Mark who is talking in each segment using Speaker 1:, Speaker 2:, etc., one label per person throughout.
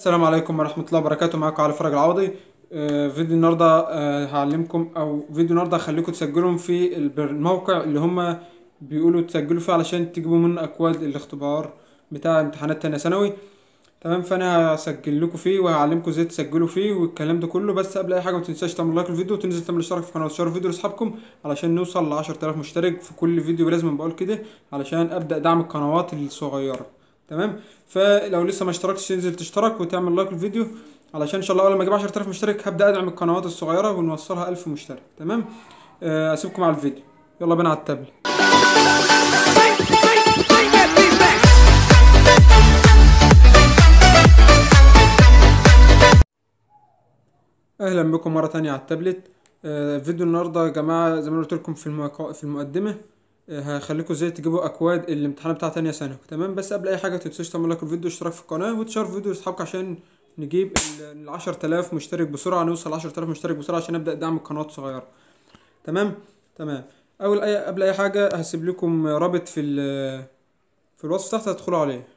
Speaker 1: السلام عليكم ورحمة الله وبركاته معاكم على فرج العوضي آه، فيديو النهاردة آه، هعلمكم او فيديو النهاردة هخليكم تسجلهم في الموقع اللي هما بيقولوا تسجلوا فيه علشان تجيبوا منه اكواد الاختبار بتاع امتحانات تانية ثانوي تمام فانا هسجل لكم فيه وهعلمكم ازاي تسجلوا فيه والكلام ده كله بس قبل اي حاجه ما تنساش تعمل لايك للفيديو وتنزل تعمل اشتراك في القناه وتشارك الفيديو لاصحابكم علشان نوصل ل 10000 مشترك في كل فيديو لازم بقول كده علشان ابدا دعم القنوات الصغيره تمام فلو لسه ما اشتركتش انزل تشترك وتعمل لايك للفيديو علشان ان شاء الله اول ما اجيب 10000 مشترك هبدا ادعم القنوات الصغيره ونوصلها 1000 مشترك تمام آه، اسيبكم على الفيديو يلا بينا على التابلت اهلا بكم مره تانية على التابلت آه، فيديو النهارده يا جماعه زي ما قلت لكم في المقدمه هخليكم ازاي تجيبوا اكواد الامتحان بتاع تانية ثانوي تمام بس قبل اي حاجه تنسوش تعملوا لايك الفيديو واشتراك في القناه في فيديو لاصحابك عشان نجيب ال 10000 مشترك بسرعه نوصل 10000 مشترك بسرعه عشان نبدأ دعم القنوات الصغيره تمام تمام اول أي قبل اي حاجه هسيب لكم رابط في في الوصف تحت هتدخلوا عليه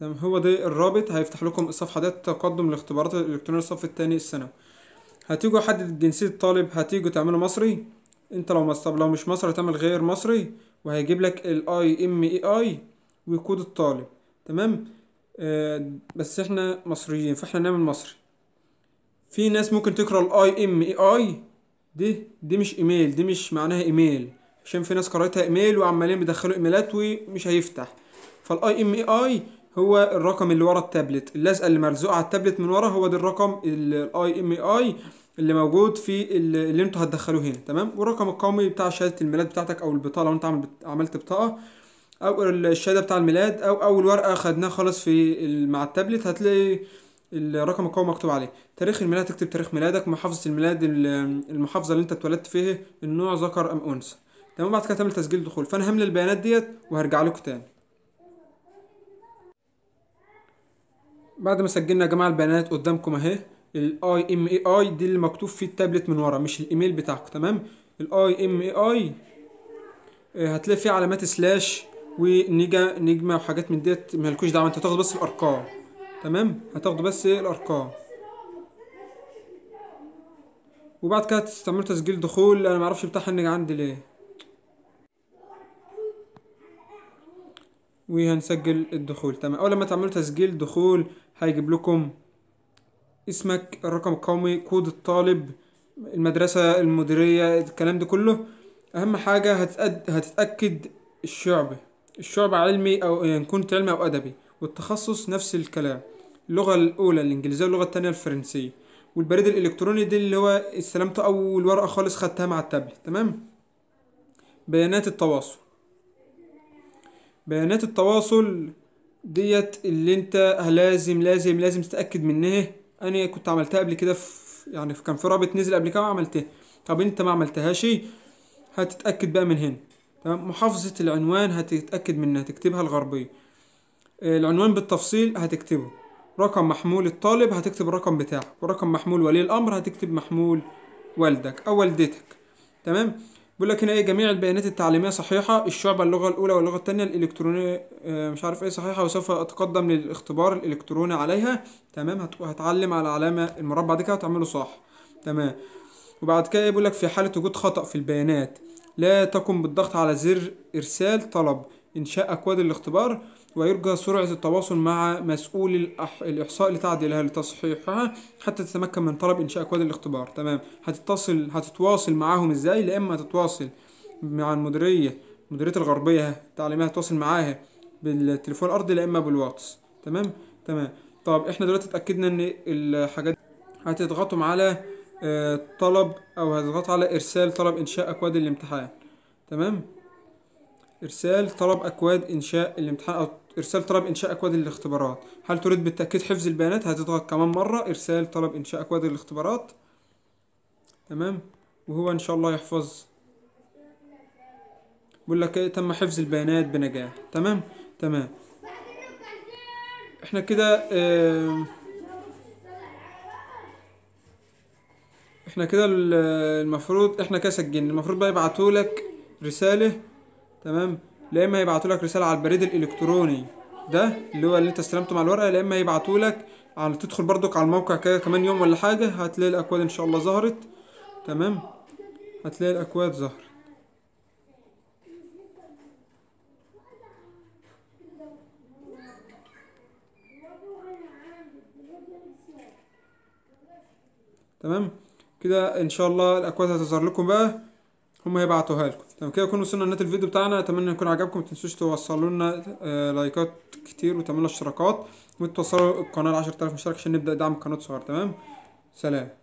Speaker 1: تمام هو ده الرابط هيفتح لكم الصفحه ديت تقدم الاختبارات الالكترونيه الصف الثاني الثانوي هتيجوا حدد جنسيه الطالب هتيجوا تعملوا مصري انت لو مصر لو مش مصري هتعمل غير مصري وهيجيب لك الاي ام اي اي وكود الطالب تمام آه بس احنا مصريين فاحنا نعمل مصري في ناس ممكن تقرا الاي ام اي اي دي دي مش ايميل دي مش معناها ايميل عشان في ناس قرأتها ايميل وعمالين بيدخلوا ايميلات ومش هيفتح فالاي ام اي اي هو الرقم اللي ورا التابلت اللزقه اللي ملزوقه على التابلت من ورا هو ده الرقم الاي ام اي اي اللي موجود في اللي انتوا هتدخلوه هنا تمام والرقم القومي بتاع شهاده الميلاد بتاعتك او البطاقه لو انت عملت بطاقه او الشهاده بتاع الميلاد او اول ورقه خدناها خالص في مع التابلت هتلاقي الرقم القومي مكتوب عليه تاريخ الميلاد تكتب تاريخ ميلادك محافظه الميلاد المحافظه اللي انت اتولدت فيها النوع ذكر ام انثى تمام بعد كده تعمل تسجيل دخول فانا هملى البيانات ديت وهرجع لكم تاني بعد ما سجلنا يا جماعه البيانات قدامكم اهي الاي ام اي اي دي اللي مكتوب فيه التابلت من ورا مش الايميل بتاعك تمام الاي ام اي اي هتلاقي فيه علامات سلاش ونيجا نجمه وحاجات من ديت مالكوش دعوه انت هتاخد بس الارقام تمام هتاخدوا بس الارقام وبعد كده هتستعملوا تسجيل دخول انا معرفش بتاع هنج عندي ليه وهنسجل الدخول تمام اول ما تعملوا تسجيل دخول هيجيب لكم اسمك الرقم القومي كود الطالب المدرسة المديرية الكلام ده كله أهم حاجة هتتأكد الشعب الشعب علمي أو يعني كنت علمي أو أدبي والتخصص نفس الكلام اللغة الأولى الإنجليزية واللغة التانية الفرنسية والبريد الإلكتروني دي اللي هو استلمت أول ورقة خالص خدتها مع التابلت تمام بيانات التواصل بيانات التواصل ديت اللي انت لازم لازم لازم تتأكد منها انا كنت عملتها قبل كده في يعني كان في رابط نزل قبل كده وعملتها طب انت ما عملتهاش هتتاكد بقى من هنا تمام محافظه العنوان هتتاكد منها تكتبها الغربيه العنوان بالتفصيل هتكتبه رقم محمول الطالب هتكتب الرقم بتاعك ورقم محمول ولي الامر هتكتب محمول والدك او والدتك تمام بيقول لك هنا ايه جميع البيانات التعليميه صحيحه الشعبه اللغه الاولى واللغه الثانيه الالكترونيه آه، مش عارف ايه صحيحه وسوف اتقدم للاختبار الالكتروني عليها تمام هتعلم على علامه المربع دي كده وتعمله صح تمام وبعد كده إيه، يقول لك في حاله وجود خطا في البيانات لا تقم بالضغط على زر ارسال طلب انشاء اكواد الاختبار ويرجى سرعة التواصل مع مسؤول الأح... الإحصاء لتعديلها لتصحيحها حتى تتمكن من طلب إنشاء أكواد الاختبار تمام هتتصل هتتواصل معاهم إزاي يا إما هتتواصل مع المديرية مديرية الغربية تعليمها هتتواصل معاها بالتليفون الأرضي يا إما بالواتس تمام تمام طب إحنا دلوقتي اتأكدنا إن الحاجات هتضغطوا على آه، طلب أو هتضغط على إرسال طلب إنشاء أكواد الامتحان تمام إرسال طلب أكواد إنشاء الامتحان أو إرسال طلب إنشاء أكواد الاختبارات هل تريد بالتأكيد حفظ البيانات هتضغط كمان مرة إرسال طلب إنشاء أكواد الاختبارات تمام وهو إن شاء الله يحفظ بقول لك إيه تم حفظ البيانات بنجاح تمام تمام إحنا كده إحنا كده المفروض إحنا كده سجلنا المفروض بقى يبعتولك رسالة تمام لا اما يبعتوا لك رساله على البريد الالكتروني ده اللي هو اللي انت استلمته مع الورقه لا اما يبعتوا لك على تدخل بردك على الموقع كده كمان يوم ولا حاجه هتلاقي الاكواد ان شاء الله ظهرت تمام هتلاقي الاكواد ظهرت تمام كده ان شاء الله الاكواد هتظهر لكم بقى هم هيبعتوها لكم تمام كده نكون وصلنا لنهايه الفيديو بتاعنا اتمنى يكون عجبكم متنسوش توصلوا لنا آه، لايكات كتير وتعملوا اشتراكات وتوصلوا القناه ل 10000 مشترك عشان نبدا دعم قناه صغار تمام سلام